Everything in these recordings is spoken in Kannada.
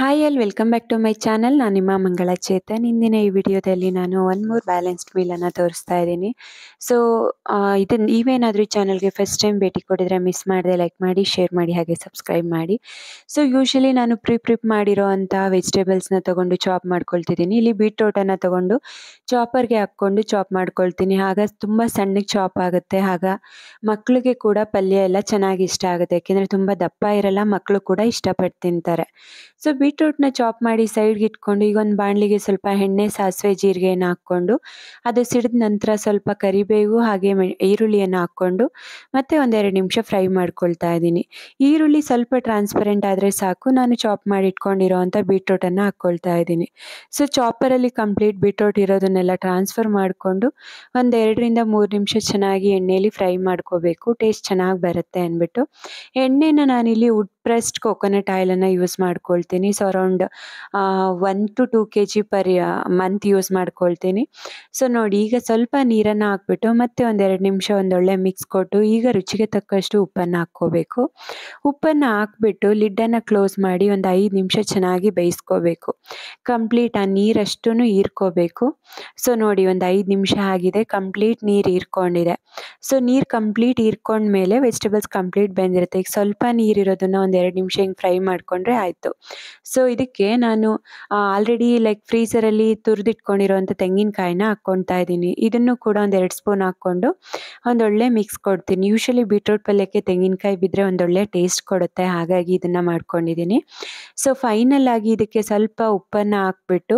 ಹಾಯ್ ಎಲ್ welcome back to my channel ನಾನು ನಿಮ್ಮ ಮಂಗಳ ಚೇತನ್ ಇಂದಿನ ಈ ವಿಡಿಯೋದಲ್ಲಿ ನಾನು ಒನ್ ಮೂರ್ ಬ್ಯಾಲೆನ್ಸ್ಡ್ ಮೀಲನ್ನು ತೋರಿಸ್ತಾ ಇದ್ದೀನಿ ಸೊ ಇದನ್ನು ನೀವೇನಾದರೂ ಈ ಚಾನಲ್ಗೆ ಫಸ್ಟ್ ಟೈಮ್ ಭೇಟಿ ಕೊಡಿದ್ರೆ ಮಿಸ್ ಮಾಡಿದೆ ಲೈಕ್ ಮಾಡಿ ಶೇರ್ ಮಾಡಿ ಹಾಗೆ ಸಬ್ಸ್ಕ್ರೈಬ್ ಮಾಡಿ ಸೊ ಯೂಶಲಿ ನಾನು ಪ್ರಿ ಪ್ರಿಪ್ ಮಾಡಿರೋ ಅಂಥ ವೆಜಿಟೇಬಲ್ಸ್ನ ತೊಗೊಂಡು ಚಾಪ್ ಮಾಡ್ಕೊಳ್ತಿದ್ದೀನಿ ಇಲ್ಲಿ ಬೀಟ್ರೋಟನ್ನು ತೊಗೊಂಡು ಚಾಪರ್ಗೆ ಹಾಕ್ಕೊಂಡು ಚಾಪ್ ಮಾಡ್ಕೊಳ್ತೀನಿ ಆಗ ತುಂಬ ಸಣ್ಣಗೆ ಚಾಪ್ ಆಗುತ್ತೆ ಆಗ ಮಕ್ಕಳಿಗೆ ಕೂಡ ಪಲ್ಯ ಎಲ್ಲ ಚೆನ್ನಾಗಿ ಇಷ್ಟ ಆಗುತ್ತೆ ಯಾಕೆಂದರೆ ತುಂಬ ದಪ್ಪ ಇರಲ್ಲ ಮಕ್ಕಳು ಕೂಡ ಇಷ್ಟಪಟ್ಟು ತಿಂತಾರೆ ಸೊ ಬೀಟ್ರೂಟ್ನ ಚಾಪ್ ಮಾಡಿ ಸೈಡ್ಗೆ ಇಟ್ಕೊಂಡು ಈಗ ಒಂದು ಬಾಣಲಿಗೆ ಸ್ವಲ್ಪ ಎಣ್ಣೆ ಸಾಸಿವೆ ಜೀರಿಗೆಯನ್ನು ಹಾಕ್ಕೊಂಡು ಅದು ಸಿಡಿದ ನಂತರ ಸ್ವಲ್ಪ ಕರಿಬೇವು ಹಾಗೆ ಈರುಳ್ಳಿಯನ್ನು ಹಾಕ್ಕೊಂಡು ಮತ್ತೆ ಒಂದೆರಡು ನಿಮಿಷ ಫ್ರೈ ಮಾಡ್ಕೊಳ್ತಾ ಇದ್ದೀನಿ ಈರುಳ್ಳಿ ಸ್ವಲ್ಪ ಟ್ರಾನ್ಸ್ಪರೆಂಟ್ ಆದರೆ ಸಾಕು ನಾನು ಚಾಪ್ ಮಾಡಿ ಇಟ್ಕೊಂಡಿರೋವಂಥ ಬೀಟ್ರೂಟನ್ನು ಹಾಕ್ಕೊಳ್ತಾ ಇದ್ದೀನಿ ಸೊ ಚಾಪರಲ್ಲಿ ಕಂಪ್ಲೀಟ್ ಬೀಟ್ರೂಟ್ ಇರೋದನ್ನೆಲ್ಲ ಟ್ರಾನ್ಸ್ಫರ್ ಮಾಡಿಕೊಂಡು ಒಂದೆರಡರಿಂದ ಮೂರು ನಿಮಿಷ ಚೆನ್ನಾಗಿ ಎಣ್ಣೆಯಲ್ಲಿ ಫ್ರೈ ಮಾಡ್ಕೋಬೇಕು ಟೇಸ್ಟ್ ಚೆನ್ನಾಗಿ ಬರುತ್ತೆ ಅಂದ್ಬಿಟ್ಟು ಎಣ್ಣೆನ ನಾನಿಲ್ಲಿ ಉಡ್ ಪ್ರೆಸ್ಡ್ ಕೊಕೊನಟ್ ಆಯಿಲನ್ನು ಯೂಸ್ ಮಾಡ್ಕೊಳ್ತೀನಿ so around one to two K G per month use ಮಾಡ್ಕೊಳ್ತೀನಿ ಸೊ ನೋಡಿ ಈಗ ಸ್ವಲ್ಪ ನೀರನ್ನು ಹಾಕ್ಬಿಟ್ಟು ಮತ್ತೆ ಒಂದೆರಡು ನಿಮಿಷ ಒಂದೊಳ್ಳೆ ಮಿಕ್ಸ್ ಕೊಟ್ಟು ಈಗ ರುಚಿಗೆ ತಕ್ಕಷ್ಟು ಉಪ್ಪನ್ನು ಹಾಕ್ಕೋಬೇಕು ಉಪ್ಪನ್ನು ಹಾಕ್ಬಿಟ್ಟು ಲಿಡ್ಡನ್ನು ಕ್ಲೋಸ್ ಮಾಡಿ ಒಂದು ಐದು ನಿಮಿಷ ಚೆನ್ನಾಗಿ ಬೇಯಿಸ್ಕೋಬೇಕು ಕಂಪ್ಲೀಟ್ ಆ ನೀರಷ್ಟು ಹೀರ್ಕೋಬೇಕು ಸೊ ನೋಡಿ ಒಂದು ಐದು ನಿಮಿಷ ಆಗಿದೆ ಕಂಪ್ಲೀಟ್ ನೀರು ಹೀರ್ಕೊಂಡಿದೆ ಸೊ ನೀರು ಕಂಪ್ಲೀಟ್ ಹೀರ್ಕೊಂಡ್ಮೇಲೆ ವೆಜಿಟೇಬಲ್ಸ್ ಕಂಪ್ಲೀಟ್ ಬೆಂದಿರುತ್ತೆ ಈಗ ಸ್ವಲ್ಪ ನೀರಿರೋದನ್ನು ಒಂದು ಎರಡು ನಿಮಿಷ ಹಿಂಗೆ ಫ್ರೈ ಮಾಡಿಕೊಂಡ್ರೆ ಆಯಿತು ಸೊ ಇದಕ್ಕೆ ನಾನು ಆಲ್ರೆಡಿ ಲೈಕ್ ಫ್ರೀಸರಲ್ಲಿ ತುರಿದಿಟ್ಕೊಂಡಿರೋಂಥ ತೆಂಗಿನಕಾಯಿನ ಹಾಕ್ಕೊಳ್ತಾ ಇದ್ದೀನಿ ಇದನ್ನು ಕೂಡ ಒಂದು ಎರಡು ಸ್ಪೂನ್ ಹಾಕ್ಕೊಂಡು ಒಂದೊಳ್ಳೆ ಮಿಕ್ಸ್ ಕೊಡ್ತೀನಿ ಯೂಶಲಿ ಬೀಟ್ರೂಟ್ ಪಲ್ಯಕ್ಕೆ ತೆಂಗಿನಕಾಯಿ ಬಿದ್ದರೆ ಒಂದೊಳ್ಳೆ ಟೇಸ್ಟ್ ಕೊಡುತ್ತೆ ಹಾಗಾಗಿ ಇದನ್ನು ಮಾಡ್ಕೊಂಡಿದ್ದೀನಿ ಸೊ ಫೈನಲ್ ಆಗಿ ಇದಕ್ಕೆ ಸ್ವಲ್ಪ ಉಪ್ಪನ್ನು ಹಾಕ್ಬಿಟ್ಟು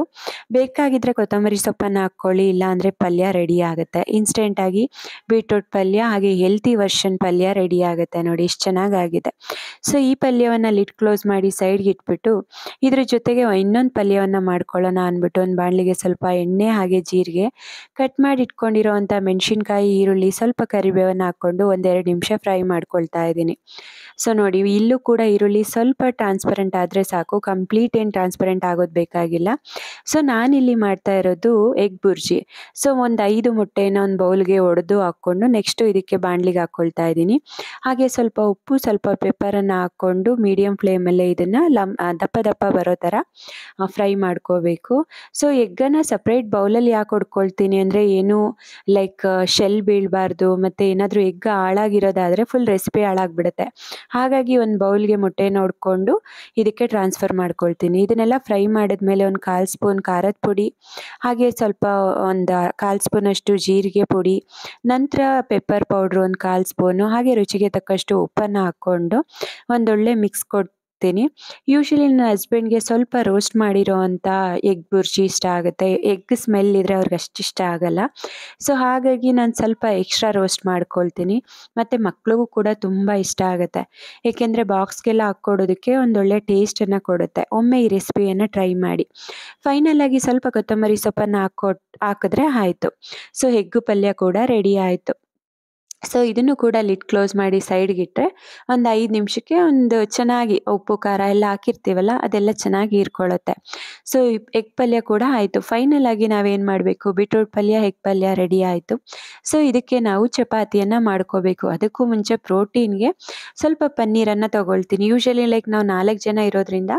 ಬೇಕಾಗಿದ್ದರೆ ಕೊತ್ತಂಬರಿ ಸೊಪ್ಪನ್ನು ಹಾಕ್ಕೊಳ್ಳಿ ಇಲ್ಲಾಂದರೆ ಪಲ್ಯ ರೆಡಿ ಆಗುತ್ತೆ ಇನ್ಸ್ಟೆಂಟಾಗಿ ಬೀಟ್ರೂಟ್ ಪಲ್ಯ ಹಾಗೆ ಹೆಲ್ತಿ ವರ್ಷನ್ ಪಲ್ಯ ರೆಡಿ ಆಗುತ್ತೆ ನೋಡಿ ಎಷ್ಟು ಚೆನ್ನಾಗಾಗಿದೆ ಸೊ ಈ ಪಲ್ಯವನ್ನು ಲಿಟ್ ಕ್ಲೋಸ್ ಮಾಡಿ ಸೈಡ್ಗೆ ಇಟ್ಬಿಟ್ಟು ಇದ್ರ ಜೊತೆಗೆ ಇನ್ನೊಂದು ಪಲ್ಯವನ್ನು ಮಾಡ್ಕೊಳ್ಳೋಣ ಅಂದ್ಬಿಟ್ಟು ಒಂದು ಬಾಣಲಿಗೆ ಸ್ವಲ್ಪ ಎಣ್ಣೆ ಹಾಗೆ ಜೀರಿಗೆ ಕಟ್ ಮಾಡಿ ಇಟ್ಕೊಂಡಿರೋವಂಥ ಮೆಣಸಿನ್ಕಾಯಿ ಈರುಳ್ಳಿ ಸ್ವಲ್ಪ ಕರಿಬೇವನ್ನ ಹಾಕೊಂಡು ಒಂದೆರಡು ನಿಮಿಷ ಫ್ರೈ ಮಾಡ್ಕೊಳ್ತಾ ಇದ್ದೀನಿ ಸೊ ನೋಡಿ ಇಲ್ಲೂ ಕೂಡ ಈರುಳ್ಳಿ ಸ್ವಲ್ಪ ಟ್ರಾನ್ಸ್ಪರೆಂಟ್ ಆದರೆ ಸಾಕು ಕಂಪ್ಲೀಟ್ ಏನು ಟ್ರಾನ್ಸ್ಪರೆಂಟ್ ಆಗೋದು ಬೇಕಾಗಿಲ್ಲ ಸೊ ನಾನಿಲ್ಲಿ ಮಾಡ್ತಾ ಇರೋದು ಎಗ್ ಬುರ್ಜಿ ಸೊ ಒಂದು ಐದು ಮೊಟ್ಟೆನ ಒಂದು ಬೌಲ್ಗೆ ಒಡೆದು ಹಾಕ್ಕೊಂಡು ನೆಕ್ಸ್ಟು ಇದಕ್ಕೆ ಬಾಣಲಿಗೆ ಹಾಕ್ಕೊಳ್ತಾ ಇದ್ದೀನಿ ಹಾಗೆ ಸ್ವಲ್ಪ ಉಪ್ಪು ಸ್ವಲ್ಪ ಪೆಪ್ಪರನ್ನು ಹಾಕ್ಕೊಂಡು ಹಾಕ್ಕೊಂಡು ಮೀಡಿಯಂ ಫ್ಲೇಮಲ್ಲೇ ಇದನ್ನು ಲಮ್ ದಪ್ಪ ದಪ್ಪ ಬರೋ ಥರ ಫ್ರೈ ಮಾಡ್ಕೋಬೇಕು ಸೊ ಎಗ್ಗನ್ನು ಸಪ್ರೇಟ್ ಬೌಲಲ್ಲಿ ಯಾಕೆ ಹೊಡ್ಕೊಳ್ತೀನಿ ಅಂದರೆ ಏನು ಲೈಕ್ ಶೆಲ್ ಬೀಳಬಾರ್ದು ಮತ್ತು ಏನಾದರೂ ಎಗ್ ಹಾಳಾಗಿರೋದಾದರೆ ಫುಲ್ ರೆಸಿಪಿ ಹಾಳಾಗ್ಬಿಡುತ್ತೆ ಹಾಗಾಗಿ ಒಂದು ಬೌಲ್ಗೆ ಮೊಟ್ಟೆ ನೋಡಿಕೊಂಡು ಇದಕ್ಕೆ ಟ್ರಾನ್ಸ್ಫರ್ ಮಾಡ್ಕೊಳ್ತೀನಿ ಇದನ್ನೆಲ್ಲ ಫ್ರೈ ಮಾಡಿದ್ಮೇಲೆ ಒಂದು ಕಾಲು ಸ್ಪೂನ್ ಖಾರದ ಪುಡಿ ಹಾಗೆ ಸ್ವಲ್ಪ ಒಂದು ಕಾಲು ಸ್ಪೂನಷ್ಟು ಜೀರಿಗೆ ಪುಡಿ ನಂತರ ಪೆಪ್ಪರ್ ಪೌಡ್ರ್ ಒಂದು ಕಾಲು ಸ್ಪೂನು ಹಾಗೆ ರುಚಿಗೆ ತಕ್ಕಷ್ಟು ಉಪ್ಪನ್ನು ಹಾಕ್ಕೊಂಡು ಒಂದು ಒಳ್ಳೆ ಮಿಕ್ಸ್ ಕೊಡ್ತೀನಿ ಯೂಶಲಿ ನನ್ನ ಹಸ್ಬೆಂಡ್ಗೆ ಸ್ವಲ್ಪ ರೋಸ್ಟ್ ಮಾಡಿರೋ ಅಂಥ ಎಗ್ ಬುರ್ಜಿ ಇಷ್ಟ ಆಗುತ್ತೆ ಎಗ್ ಸ್ಮೆಲ್ ಇದ್ದರೆ ಅವ್ರಿಗೆ ಅಷ್ಟು ಇಷ್ಟ ಆಗೋಲ್ಲ ಸೊ ಹಾಗಾಗಿ ನಾನು ಸ್ವಲ್ಪ ಎಕ್ಸ್ಟ್ರಾ ರೋಸ್ಟ್ ಮಾಡ್ಕೊಳ್ತೀನಿ ಮತ್ತು ಮಕ್ಳಿಗೂ ಕೂಡ ತುಂಬ ಇಷ್ಟ ಆಗುತ್ತೆ ಏಕೆಂದರೆ ಬಾಕ್ಸ್ಗೆಲ್ಲ ಹಾಕ್ಕೊಡೋದಕ್ಕೆ ಒಂದೊಳ್ಳೆ ಟೇಸ್ಟನ್ನು ಕೊಡುತ್ತೆ ಒಮ್ಮೆ ಈ ರೆಸಿಪಿಯನ್ನು ಟ್ರೈ ಮಾಡಿ ಫೈನಲ್ ಆಗಿ ಸ್ವಲ್ಪ ಕೊತ್ತಂಬರಿ ಸೊಪ್ಪನ್ನು ಹಾಕ್ಕೊಟ್ಟು ಹಾಕಿದ್ರೆ ಆಯಿತು ಸೊ ಹೆಗ್ಗು ಪಲ್ಯ ಕೂಡ ರೆಡಿ ಆಯಿತು ಸೊ ಇದನ್ನು ಕೂಡ ಲಿಟ್ ಕ್ಲೋಸ್ ಮಾಡಿ ಸೈಡ್ಗೆ ಇಟ್ಟರೆ ಒಂದು ಐದು ನಿಮಿಷಕ್ಕೆ ಒಂದು ಚೆನ್ನಾಗಿ ಉಪ್ಪು ಖಾರ ಎಲ್ಲ ಹಾಕಿರ್ತೀವಲ್ಲ ಅದೆಲ್ಲ ಚೆನ್ನಾಗಿ ಹೀರ್ಕೊಳ್ಳುತ್ತೆ ಸೊ ಎಗ್ ಪಲ್ಯ ಕೂಡ ಆಯಿತು ಫೈನಲ್ ಆಗಿ ನಾವೇನು ಮಾಡಬೇಕು ಬೀಟ್ರೂಟ್ ಪಲ್ಯ ಎಗ್ ಪಲ್ಯ ರೆಡಿ ಆಯಿತು ಸೊ ಇದಕ್ಕೆ ನಾವು ಚಪಾತಿಯನ್ನು ಮಾಡ್ಕೋಬೇಕು ಅದಕ್ಕೂ ಮುಂಚೆ ಪ್ರೋಟೀನ್ಗೆ ಸ್ವಲ್ಪ ಪನ್ನೀರನ್ನು ತೊಗೊಳ್ತೀನಿ ಯೂಶಲಿ ಲೈಕ್ ನಾವು ನಾಲ್ಕು ಜನ ಇರೋದ್ರಿಂದ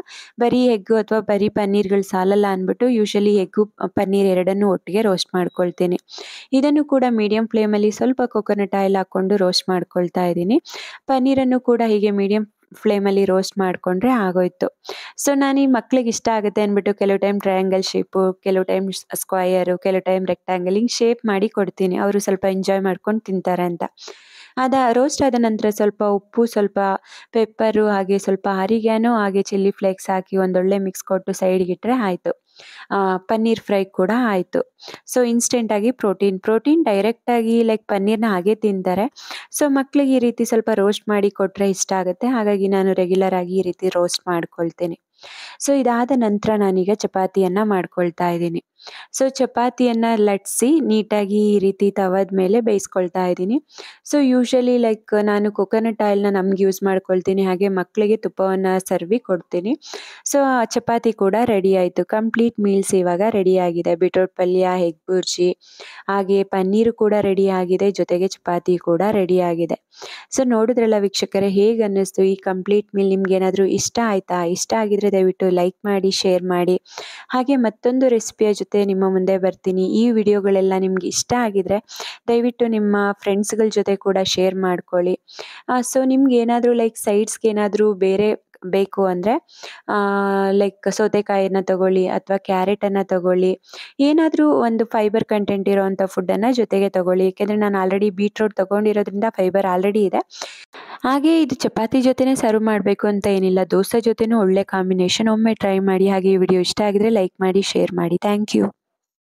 ಬರೀ ಎಗ್ಗು ಅಥವಾ ಬರೀ ಪನ್ನೀರ್ಗಳು ಸಾಲಲ್ಲ ಅಂದ್ಬಿಟ್ಟು ಯೂಶಲಿ ಎಗ್ಗು ಪನ್ನೀರ್ ಎರಡನ್ನೂ ಒಟ್ಟಿಗೆ ರೋಸ್ಟ್ ಮಾಡ್ಕೊಳ್ತೀನಿ ಇದನ್ನು ಕೂಡ ಮೀಡಿಯಂ ಫ್ಲೇಮಲ್ಲಿ ಸ್ವಲ್ಪ ಕೊಕೊನಟ್ ಆಯಿಲ್ ಆಯಿಲ್ ಹಾಕ್ಕೊಂಡು ರೋಸ್ಟ್ ಮಾಡ್ಕೊಳ್ತಾ ಇದ್ದೀನಿ ಪನ್ನೀರನ್ನು ಕೂಡ ಹೀಗೆ ಮೀಡಿಯಮ್ ಫ್ಲೇಮಲ್ಲಿ ರೋಸ್ಟ್ ಮಾಡಿಕೊಂಡ್ರೆ ಆಗೋಯ್ತು ಸೊ ನಾನು ಈ ಮಕ್ಳಿಗೆ ಇಷ್ಟ ಆಗುತ್ತೆ ಅಂದ್ಬಿಟ್ಟು ಕೆಲವು ಟೈಮ್ ಟ್ರಯಾಂಗಲ್ ಶೇಪು ಕೆಲವು ಟೈಮ್ ಸ್ಕ್ವಯರು ಕೆಲವು ಟೈಮ್ ರೆಕ್ಟ್ಯಾಂಗಲ್ ಹಿಂಗೆ ಶೇಪ್ ಮಾಡಿ ಕೊಡ್ತೀನಿ ಅವರು ಸ್ವಲ್ಪ ಎಂಜಾಯ್ ಮಾಡ್ಕೊಂಡು ತಿಂತಾರೆ ಅಂತ ಅದ ರೋಸ್ಟ್ ಆದ ನಂತರ ಸ್ವಲ್ಪ ಉಪ್ಪು ಸ್ವಲ್ಪ ಪೆಪ್ಪರು ಹಾಗೆ ಸ್ವಲ್ಪ ಹರಿಗೆನೋ ಹಾಗೆ ಚಿಲ್ಲಿ ಫ್ಲೇಕ್ಸ್ ಹಾಕಿ ಒಂದೊಳ್ಳೆ ಮಿಕ್ಸ್ ಕೊಟ್ಟು ಸೈಡ್ಗಿಟ್ರೆ ಆಯಿತು ಪನ್ನೀರ್ ಫ್ರೈ ಕೂಡ ಆಯಿತು ಸೊ ಇನ್ಸ್ಟೆಂಟಾಗಿ ಪ್ರೋಟೀನ್ ಪ್ರೋಟೀನ್ ಡೈರೆಕ್ಟಾಗಿ ಲೈಕ್ ಪನ್ನೀರ್ನ ಹಾಗೆ ತಿಂತಾರೆ ಸೊ ಮಕ್ಕಳಿಗೆ ಈ ರೀತಿ ಸ್ವಲ್ಪ ರೋಸ್ಟ್ ಮಾಡಿ ಕೊಟ್ಟರೆ ಇಷ್ಟ ಆಗುತ್ತೆ ಹಾಗಾಗಿ ನಾನು ರೆಗ್ಯುಲರ್ ಆಗಿ ಈ ರೀತಿ ರೋಸ್ಟ್ ಮಾಡ್ಕೊಳ್ತೇನೆ ಸೊ ಇದಾದ ನಂತರ ನಾನೀಗ ಚಪಾತಿಯನ್ನು ಮಾಡ್ಕೊಳ್ತಾ ಇದ್ದೀನಿ ಸೊ ಚಪಾತಿಯನ್ನು ಲಟ್ಸಿ ನೀಟಾಗಿ ಈ ರೀತಿ ತವದ ಮೇಲೆ ಬೇಯಿಸ್ಕೊಳ್ತಾ ಇದ್ದೀನಿ ಸೊ ಯೂಶಲಿ ಲೈಕ್ ನಾನು ಕೊಕೊನಟ್ ಆಯಿಲ್ನ ನಮ್ಗೆ ಯೂಸ್ ಮಾಡ್ಕೊಳ್ತೀನಿ ಹಾಗೆ ಮಕ್ಕಳಿಗೆ ತುಪ್ಪವನ್ನು ಸರ್ವಿ ಕೊಡ್ತೀನಿ ಸೊ ಚಪಾತಿ ಕೂಡ ರೆಡಿ ಆಯಿತು ಕಂಪ್ಲೀಟ್ ಮೀಲ್ಸ್ ಇವಾಗ ರೆಡಿ ಆಗಿದೆ ಬಿಟ್ರೋಟ್ ಪಲ್ಯ ಹೆಗ್ ಬುರ್ಜಿ ಹಾಗೆ ಪನ್ನೀರು ಕೂಡ ರೆಡಿ ಆಗಿದೆ ಜೊತೆಗೆ ಚಪಾತಿ ಕೂಡ ರೆಡಿ ಆಗಿದೆ ಸೊ ನೋಡಿದ್ರಲ್ಲ ವೀಕ್ಷಕರೇ ಹೇಗೆ ಅನ್ನಿಸ್ತು ಈ ಕಂಪ್ಲೀಟ್ ಮೀಲ್ ನಿಮ್ಗೆ ಏನಾದರೂ ಇಷ್ಟ ಆಯಿತಾ ಇಷ್ಟ ಆಗಿದ್ರೆ ದಯವಿಟ್ಟು ಲೈಕ್ ಮಾಡಿ ಶೇರ್ ಮಾಡಿ ಹಾಗೆ ಮತ್ತೊಂದು ರೆಸಿಪಿಯ ಜೊತೆ ಜೊತೆ ನಿಮ್ಮ ಮುಂದೆ ಬರ್ತೀನಿ ಈ ವಿಡಿಯೋಗಳೆಲ್ಲ ನಿಮ್ಗೆ ಇಷ್ಟ ಆಗಿದ್ರೆ ದಯವಿಟ್ಟು ನಿಮ್ಮ ಫ್ರೆಂಡ್ಸ್ಗಳ ಜೊತೆ ಕೂಡ ಶೇರ್ ಮಾಡ್ಕೊಳ್ಳಿ ಸೊ ನಿಮ್ಗೆ ಏನಾದರೂ ಲೈಕ್ ಸೈಡ್ಸ್ಗೆ ಏನಾದರೂ ಬೇರೆ ಬೇಕು ಅಂದರೆ ಲೈಕ್ ಸೌತೆಕಾಯಿಯನ್ನು ತಗೊಳ್ಳಿ ಅಥವಾ ಕ್ಯಾರೆಟನ್ನು ತಗೊಳ್ಳಿ ಏನಾದರೂ ಒಂದು ಫೈಬರ್ ಕಂಟೆಂಟ್ ಇರೋವಂಥ ಫುಡ್ಡನ್ನು ಜೊತೆಗೆ ತಗೊಳ್ಳಿ ಏಕೆಂದರೆ ನಾನು ಆಲ್ರೆಡಿ ಬೀಟ್ರೋಟ್ ತೊಗೊಂಡಿರೋದ್ರಿಂದ ಫೈಬರ್ ಆಲ್ರೆಡಿ ಇದೆ ಹಾಗೆ ಇದು ಚಪಾತಿ ಜೊತೆನೇ ಸರ್ವ್ ಮಾಡಬೇಕು ಅಂತ ಏನಿಲ್ಲ ದೋಸೆ ಜೊತೆನೂ ಒಳ್ಳೆ ಕಾಂಬಿನೇಷನ್ ಒಮ್ಮೆ ಟ್ರೈ ಮಾಡಿ ಹಾಗೆ ಈ ವಿಡಿಯೋ ಇಷ್ಟ ಆಗಿದ್ರೆ ಲೈಕ್ ಮಾಡಿ ಶೇರ್ ಮಾಡಿ ಥ್ಯಾಂಕ್ ಯು